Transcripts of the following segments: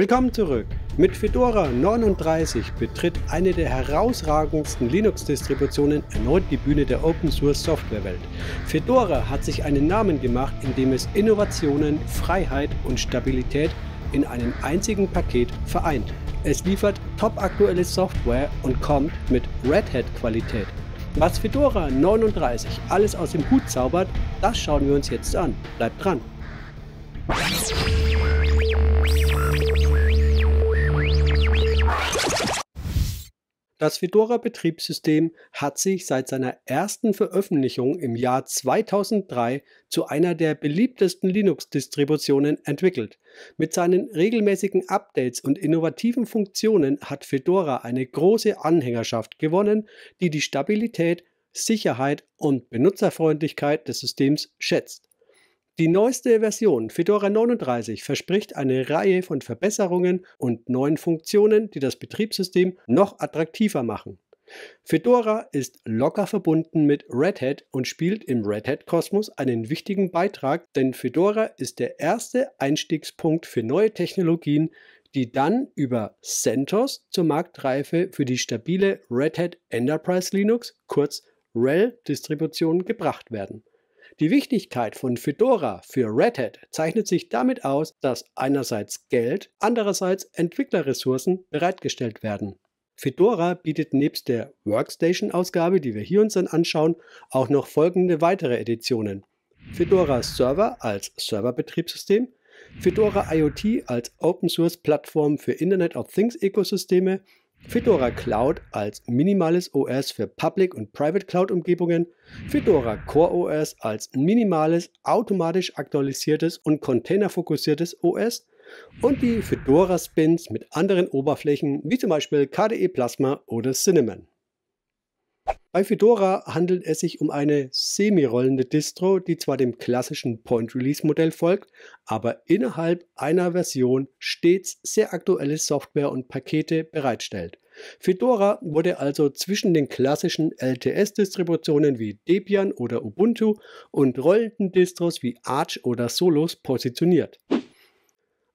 Willkommen zurück. Mit Fedora 39 betritt eine der herausragendsten Linux-Distributionen erneut die Bühne der Open-Source-Software-Welt. Fedora hat sich einen Namen gemacht, indem es Innovationen, Freiheit und Stabilität in einem einzigen Paket vereint. Es liefert topaktuelle Software und kommt mit Red Hat-Qualität. Was Fedora 39 alles aus dem Hut zaubert, das schauen wir uns jetzt an. Bleibt dran! Das Fedora-Betriebssystem hat sich seit seiner ersten Veröffentlichung im Jahr 2003 zu einer der beliebtesten Linux-Distributionen entwickelt. Mit seinen regelmäßigen Updates und innovativen Funktionen hat Fedora eine große Anhängerschaft gewonnen, die die Stabilität, Sicherheit und Benutzerfreundlichkeit des Systems schätzt. Die neueste Version Fedora 39 verspricht eine Reihe von Verbesserungen und neuen Funktionen, die das Betriebssystem noch attraktiver machen. Fedora ist locker verbunden mit Red Hat und spielt im Red Hat-Kosmos einen wichtigen Beitrag, denn Fedora ist der erste Einstiegspunkt für neue Technologien, die dann über CentOS zur Marktreife für die stabile Red Hat Enterprise Linux, kurz rel distribution gebracht werden. Die Wichtigkeit von Fedora für Red Hat zeichnet sich damit aus, dass einerseits Geld, andererseits Entwicklerressourcen bereitgestellt werden. Fedora bietet nebst der Workstation-Ausgabe, die wir hier uns dann anschauen, auch noch folgende weitere Editionen. Fedora Server als Serverbetriebssystem, Fedora IoT als Open-Source-Plattform für Internet of Things-Ökosysteme, Fedora Cloud als minimales OS für Public- und Private-Cloud-Umgebungen, Fedora Core OS als minimales, automatisch aktualisiertes und containerfokussiertes OS und die Fedora-Spins mit anderen Oberflächen wie zum Beispiel KDE Plasma oder Cinnamon. Bei Fedora handelt es sich um eine semi-rollende Distro, die zwar dem klassischen Point-Release-Modell folgt, aber innerhalb einer Version stets sehr aktuelle Software und Pakete bereitstellt. Fedora wurde also zwischen den klassischen LTS-Distributionen wie Debian oder Ubuntu und rollenden Distros wie Arch oder Solos positioniert.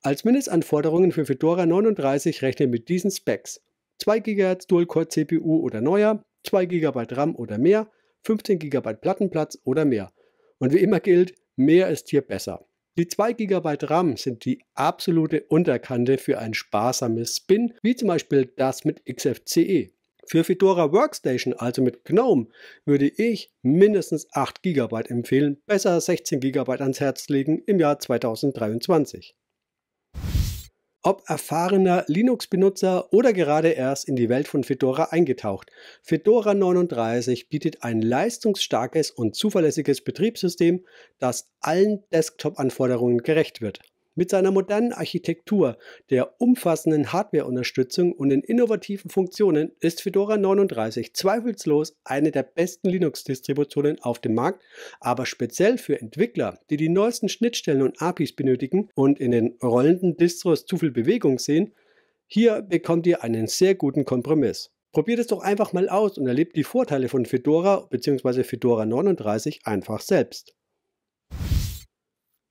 Als Mindestanforderungen für Fedora 39 rechnen mit diesen Specs. 2 GHz Dual-Core-CPU oder neuer, 2 GB RAM oder mehr, 15 GB Plattenplatz oder mehr. Und wie immer gilt, mehr ist hier besser. Die 2 GB RAM sind die absolute Unterkante für ein sparsames Spin, wie zum Beispiel das mit XFCE. Für Fedora Workstation, also mit GNOME, würde ich mindestens 8 GB empfehlen, besser 16 GB ans Herz legen im Jahr 2023 ob erfahrener Linux-Benutzer oder gerade erst in die Welt von Fedora eingetaucht. Fedora 39 bietet ein leistungsstarkes und zuverlässiges Betriebssystem, das allen Desktop-Anforderungen gerecht wird. Mit seiner modernen Architektur, der umfassenden Hardwareunterstützung und den innovativen Funktionen ist Fedora 39 zweifellos eine der besten Linux-Distributionen auf dem Markt, aber speziell für Entwickler, die die neuesten Schnittstellen und APIs benötigen und in den rollenden Distros zu viel Bewegung sehen, hier bekommt ihr einen sehr guten Kompromiss. Probiert es doch einfach mal aus und erlebt die Vorteile von Fedora bzw. Fedora 39 einfach selbst.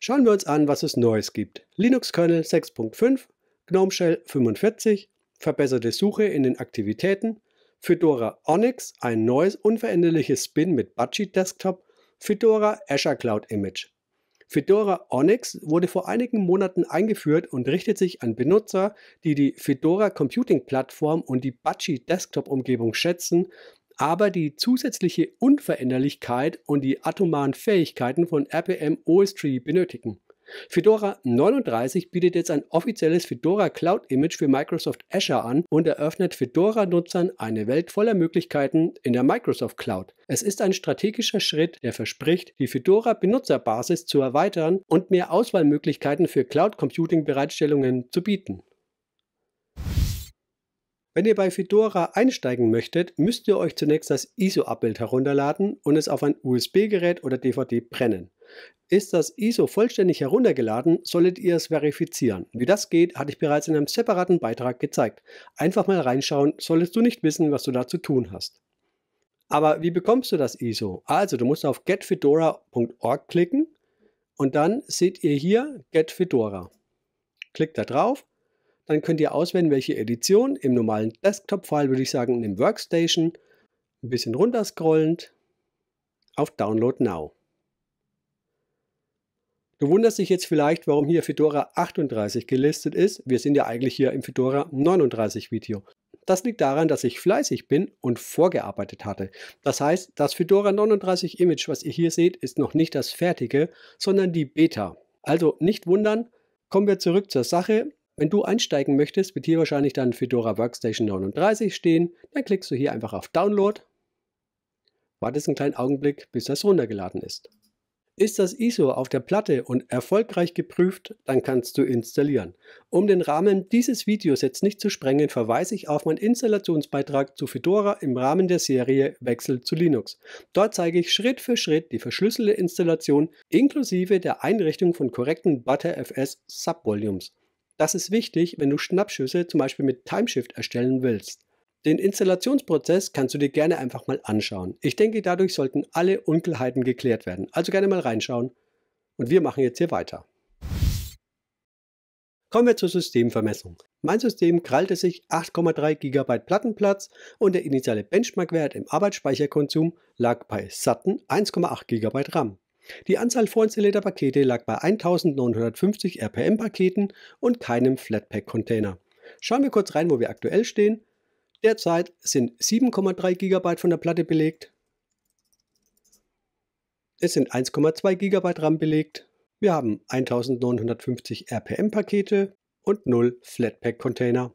Schauen wir uns an, was es Neues gibt. Linux-Kernel 6.5, GNOME Shell 45, verbesserte Suche in den Aktivitäten, Fedora Onyx, ein neues unveränderliches Spin mit Budgie Desktop, Fedora Azure Cloud Image. Fedora Onyx wurde vor einigen Monaten eingeführt und richtet sich an Benutzer, die die Fedora Computing Plattform und die Budgie Desktop Umgebung schätzen aber die zusätzliche Unveränderlichkeit und die atomaren Fähigkeiten von RPM OS3 e benötigen. Fedora 39 bietet jetzt ein offizielles Fedora Cloud Image für Microsoft Azure an und eröffnet Fedora-Nutzern eine Welt voller Möglichkeiten in der Microsoft Cloud. Es ist ein strategischer Schritt, der verspricht, die Fedora-Benutzerbasis zu erweitern und mehr Auswahlmöglichkeiten für Cloud-Computing-Bereitstellungen zu bieten. Wenn ihr bei Fedora einsteigen möchtet, müsst ihr euch zunächst das ISO-Abbild herunterladen und es auf ein USB-Gerät oder DVD brennen. Ist das ISO vollständig heruntergeladen, solltet ihr es verifizieren. Wie das geht, hatte ich bereits in einem separaten Beitrag gezeigt. Einfach mal reinschauen, solltest du nicht wissen, was du da zu tun hast. Aber wie bekommst du das ISO? Also, du musst auf getfedora.org klicken und dann seht ihr hier Get Fedora. Klickt da drauf dann könnt ihr auswählen, welche Edition. Im normalen Desktop-File würde ich sagen, im Workstation. Ein bisschen runter scrollend auf Download Now. Du wunderst dich jetzt vielleicht, warum hier Fedora 38 gelistet ist. Wir sind ja eigentlich hier im Fedora 39 Video. Das liegt daran, dass ich fleißig bin und vorgearbeitet hatte. Das heißt, das Fedora 39 Image, was ihr hier seht, ist noch nicht das fertige, sondern die Beta. Also nicht wundern, kommen wir zurück zur Sache. Wenn du einsteigen möchtest, wird hier wahrscheinlich dann Fedora Workstation 39 stehen. Dann klickst du hier einfach auf Download. Wartest einen kleinen Augenblick, bis das runtergeladen ist. Ist das ISO auf der Platte und erfolgreich geprüft, dann kannst du installieren. Um den Rahmen dieses Videos jetzt nicht zu sprengen, verweise ich auf meinen Installationsbeitrag zu Fedora im Rahmen der Serie Wechsel zu Linux. Dort zeige ich Schritt für Schritt die verschlüsselte Installation inklusive der Einrichtung von korrekten ButterFS Subvolumes. Das ist wichtig, wenn du Schnappschüsse zum Beispiel mit Timeshift erstellen willst. Den Installationsprozess kannst du dir gerne einfach mal anschauen. Ich denke, dadurch sollten alle Unklarheiten geklärt werden. Also gerne mal reinschauen und wir machen jetzt hier weiter. Kommen wir zur Systemvermessung. Mein System krallte sich 8,3 GB Plattenplatz und der initiale Benchmarkwert im Arbeitsspeicherkonsum lag bei satten 1,8 GB RAM. Die Anzahl vorinstallierter Pakete lag bei 1950 RPM-Paketen und keinem Flatpak-Container. Schauen wir kurz rein, wo wir aktuell stehen. Derzeit sind 7,3 GB von der Platte belegt. Es sind 1,2 GB RAM belegt. Wir haben 1950 RPM-Pakete und 0 Flatpak-Container.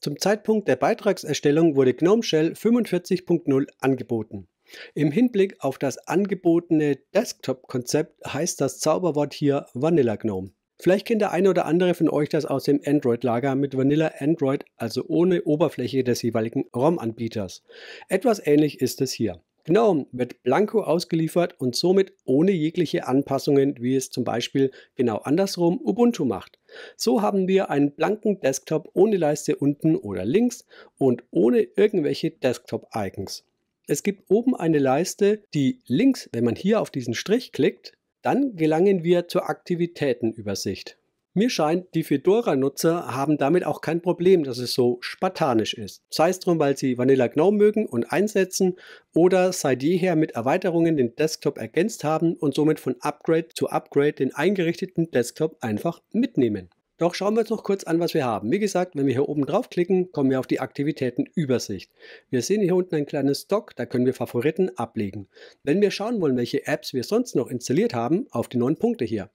Zum Zeitpunkt der Beitragserstellung wurde GNOME Shell 45.0 angeboten. Im Hinblick auf das angebotene Desktop-Konzept heißt das Zauberwort hier Vanilla GNOME. Vielleicht kennt der eine oder andere von euch das aus dem Android-Lager mit Vanilla Android, also ohne Oberfläche des jeweiligen ROM-Anbieters. Etwas ähnlich ist es hier. GNOME wird blanko ausgeliefert und somit ohne jegliche Anpassungen, wie es zum Beispiel genau andersrum Ubuntu macht. So haben wir einen blanken Desktop ohne Leiste unten oder links und ohne irgendwelche Desktop-Icons. Es gibt oben eine Leiste, die links, wenn man hier auf diesen Strich klickt, dann gelangen wir zur Aktivitätenübersicht. Mir scheint, die Fedora-Nutzer haben damit auch kein Problem, dass es so spartanisch ist. Sei es drum, weil sie Vanilla GNOME mögen und einsetzen oder seit jeher mit Erweiterungen den Desktop ergänzt haben und somit von Upgrade zu Upgrade den eingerichteten Desktop einfach mitnehmen. Doch schauen wir uns noch kurz an, was wir haben. Wie gesagt, wenn wir hier oben draufklicken, kommen wir auf die Aktivitätenübersicht. Wir sehen hier unten ein kleines Stock, da können wir Favoriten ablegen. Wenn wir schauen wollen, welche Apps wir sonst noch installiert haben, auf die neuen Punkte hier.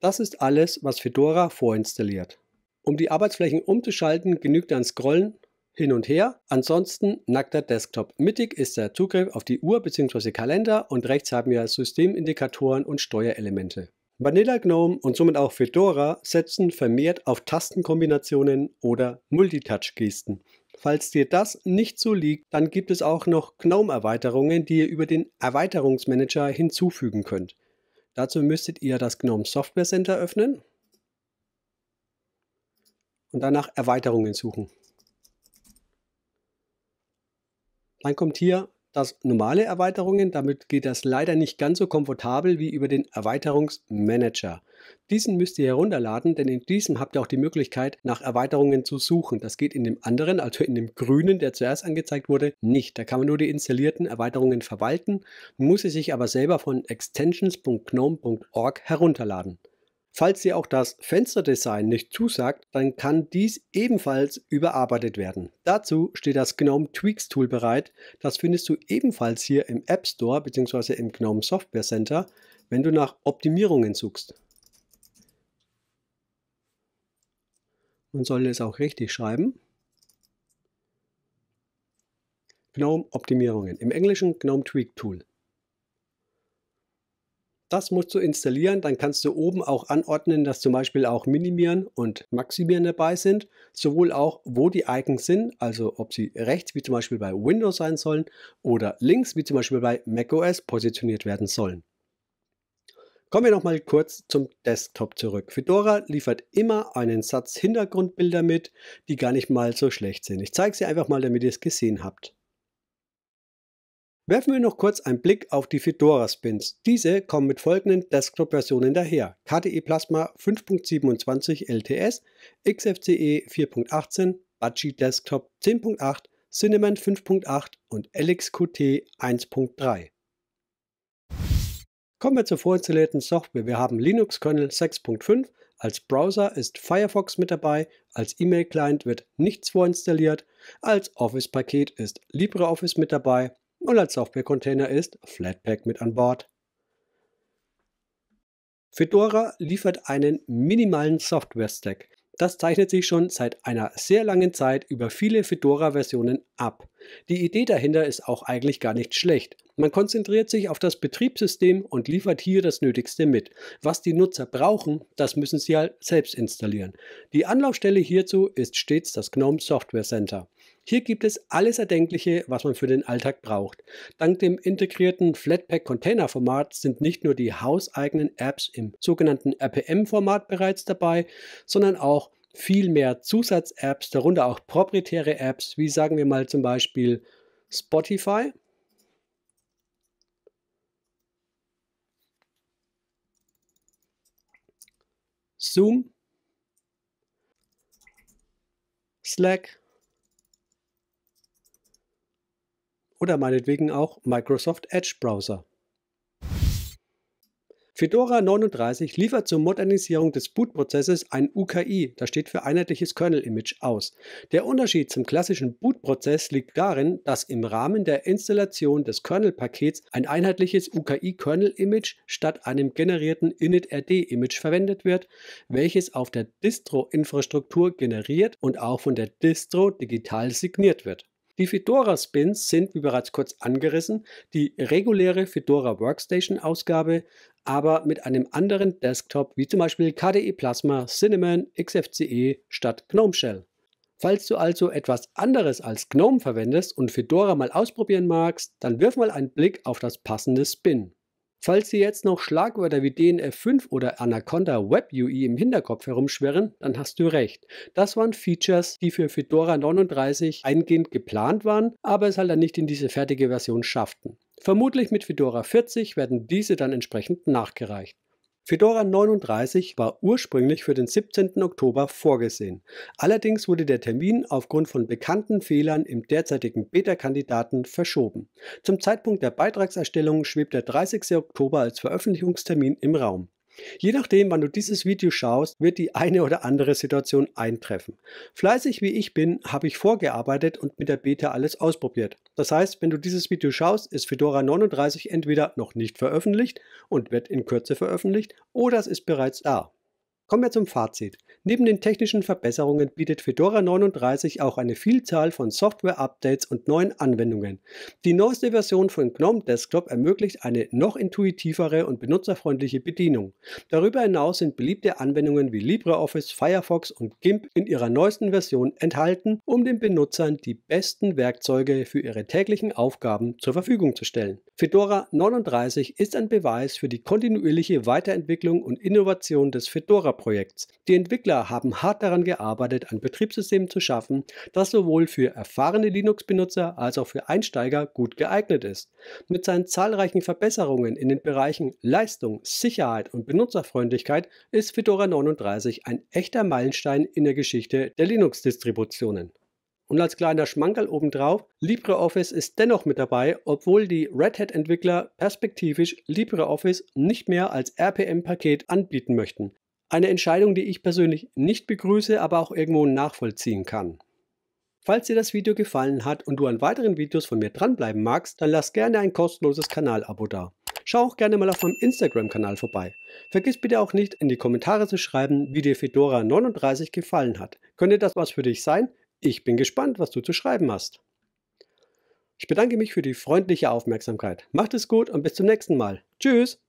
Das ist alles, was Fedora vorinstalliert. Um die Arbeitsflächen umzuschalten, genügt ein Scrollen hin und her. Ansonsten nackter Desktop. Mittig ist der Zugriff auf die Uhr bzw. Kalender und rechts haben wir Systemindikatoren und Steuerelemente. Vanilla GNOME und somit auch Fedora setzen vermehrt auf Tastenkombinationen oder Multitouch-Gesten. Falls dir das nicht so liegt, dann gibt es auch noch GNOME-Erweiterungen, die ihr über den Erweiterungsmanager hinzufügen könnt. Dazu müsstet ihr das GNOME Software Center öffnen und danach Erweiterungen suchen. Dann kommt hier das normale Erweiterungen. Damit geht das leider nicht ganz so komfortabel wie über den Erweiterungsmanager. Diesen müsst ihr herunterladen, denn in diesem habt ihr auch die Möglichkeit, nach Erweiterungen zu suchen. Das geht in dem anderen, also in dem grünen, der zuerst angezeigt wurde, nicht. Da kann man nur die installierten Erweiterungen verwalten, muss sie sich aber selber von extensions.gnome.org herunterladen. Falls dir auch das Fensterdesign nicht zusagt, dann kann dies ebenfalls überarbeitet werden. Dazu steht das GNOME Tweaks Tool bereit. Das findest du ebenfalls hier im App Store bzw. im GNOME Software Center, wenn du nach Optimierungen suchst. Man sollte es auch richtig schreiben. GNOME Optimierungen, im Englischen GNOME Tweak Tool. Das musst du installieren, dann kannst du oben auch anordnen, dass zum Beispiel auch Minimieren und Maximieren dabei sind, sowohl auch, wo die Icons sind, also ob sie rechts wie zum Beispiel bei Windows sein sollen oder links wie zum Beispiel bei macOS positioniert werden sollen. Kommen wir nochmal kurz zum Desktop zurück. Fedora liefert immer einen Satz Hintergrundbilder mit, die gar nicht mal so schlecht sind. Ich zeige sie einfach mal, damit ihr es gesehen habt. Werfen wir noch kurz einen Blick auf die Fedora-Spins. Diese kommen mit folgenden Desktop-Versionen daher. KDE Plasma 5.27 LTS, XFCE 4.18, Budgie Desktop 10.8, Cinnamon 5.8 und LXQT 1.3. Kommen wir zur vorinstallierten Software. Wir haben Linux-Kernel 6.5, als Browser ist Firefox mit dabei, als E-Mail-Client wird nichts vorinstalliert, als Office-Paket ist LibreOffice mit dabei, und als Softwarecontainer ist Flatpak mit an Bord. Fedora liefert einen minimalen Software-Stack. Das zeichnet sich schon seit einer sehr langen Zeit über viele Fedora-Versionen ab. Die Idee dahinter ist auch eigentlich gar nicht schlecht. Man konzentriert sich auf das Betriebssystem und liefert hier das Nötigste mit. Was die Nutzer brauchen, das müssen sie halt selbst installieren. Die Anlaufstelle hierzu ist stets das GNOME Software Center. Hier gibt es alles Erdenkliche, was man für den Alltag braucht. Dank dem integrierten Flatpak-Container-Format sind nicht nur die hauseigenen Apps im sogenannten RPM-Format bereits dabei, sondern auch viel mehr Zusatz-Apps, darunter auch proprietäre Apps, wie sagen wir mal zum Beispiel Spotify. Zoom, Slack, oder meinetwegen auch Microsoft Edge Browser. Fedora 39 liefert zur Modernisierung des Bootprozesses ein UKI, das steht für einheitliches Kernel-Image, aus. Der Unterschied zum klassischen Bootprozess liegt darin, dass im Rahmen der Installation des Kernel-Pakets ein einheitliches UKI-Kernel-Image statt einem generierten initrd image verwendet wird, welches auf der Distro-Infrastruktur generiert und auch von der Distro digital signiert wird. Die Fedora-Spins sind, wie bereits kurz angerissen, die reguläre Fedora Workstation-Ausgabe, aber mit einem anderen Desktop, wie zum Beispiel KDE Plasma, Cinnamon, XFCE statt GNOME Shell. Falls du also etwas anderes als GNOME verwendest und Fedora mal ausprobieren magst, dann wirf mal einen Blick auf das passende Spin. Falls Sie jetzt noch Schlagwörter wie DNF5 oder Anaconda Web UI e im Hinterkopf herumschwirren, dann hast du recht. Das waren Features, die für Fedora 39 eingehend geplant waren, aber es halt dann nicht in diese fertige Version schafften. Vermutlich mit Fedora 40 werden diese dann entsprechend nachgereicht. Fedora 39 war ursprünglich für den 17. Oktober vorgesehen. Allerdings wurde der Termin aufgrund von bekannten Fehlern im derzeitigen Beta-Kandidaten verschoben. Zum Zeitpunkt der Beitragserstellung schwebt der 30. Oktober als Veröffentlichungstermin im Raum. Je nachdem, wann du dieses Video schaust, wird die eine oder andere Situation eintreffen. Fleißig wie ich bin, habe ich vorgearbeitet und mit der Beta alles ausprobiert. Das heißt, wenn du dieses Video schaust, ist Fedora 39 entweder noch nicht veröffentlicht und wird in Kürze veröffentlicht oder es ist bereits da. Kommen wir zum Fazit. Neben den technischen Verbesserungen bietet Fedora 39 auch eine Vielzahl von Software-Updates und neuen Anwendungen. Die neueste Version von GNOME Desktop ermöglicht eine noch intuitivere und benutzerfreundliche Bedienung. Darüber hinaus sind beliebte Anwendungen wie LibreOffice, Firefox und GIMP in ihrer neuesten Version enthalten, um den Benutzern die besten Werkzeuge für ihre täglichen Aufgaben zur Verfügung zu stellen. Fedora 39 ist ein Beweis für die kontinuierliche Weiterentwicklung und Innovation des Fedora projekts projekts Die Entwickler haben hart daran gearbeitet, ein Betriebssystem zu schaffen, das sowohl für erfahrene Linux-Benutzer als auch für Einsteiger gut geeignet ist. Mit seinen zahlreichen Verbesserungen in den Bereichen Leistung, Sicherheit und Benutzerfreundlichkeit ist Fedora 39 ein echter Meilenstein in der Geschichte der Linux-Distributionen. Und als kleiner Schmankerl obendrauf, LibreOffice ist dennoch mit dabei, obwohl die Red Hat-Entwickler perspektivisch LibreOffice nicht mehr als RPM-Paket anbieten möchten. Eine Entscheidung, die ich persönlich nicht begrüße, aber auch irgendwo nachvollziehen kann. Falls dir das Video gefallen hat und du an weiteren Videos von mir dranbleiben magst, dann lass gerne ein kostenloses Kanalabo da. Schau auch gerne mal auf meinem Instagram-Kanal vorbei. Vergiss bitte auch nicht, in die Kommentare zu schreiben, wie dir Fedora 39 gefallen hat. Könnte das was für dich sein? Ich bin gespannt, was du zu schreiben hast. Ich bedanke mich für die freundliche Aufmerksamkeit. Macht es gut und bis zum nächsten Mal. Tschüss!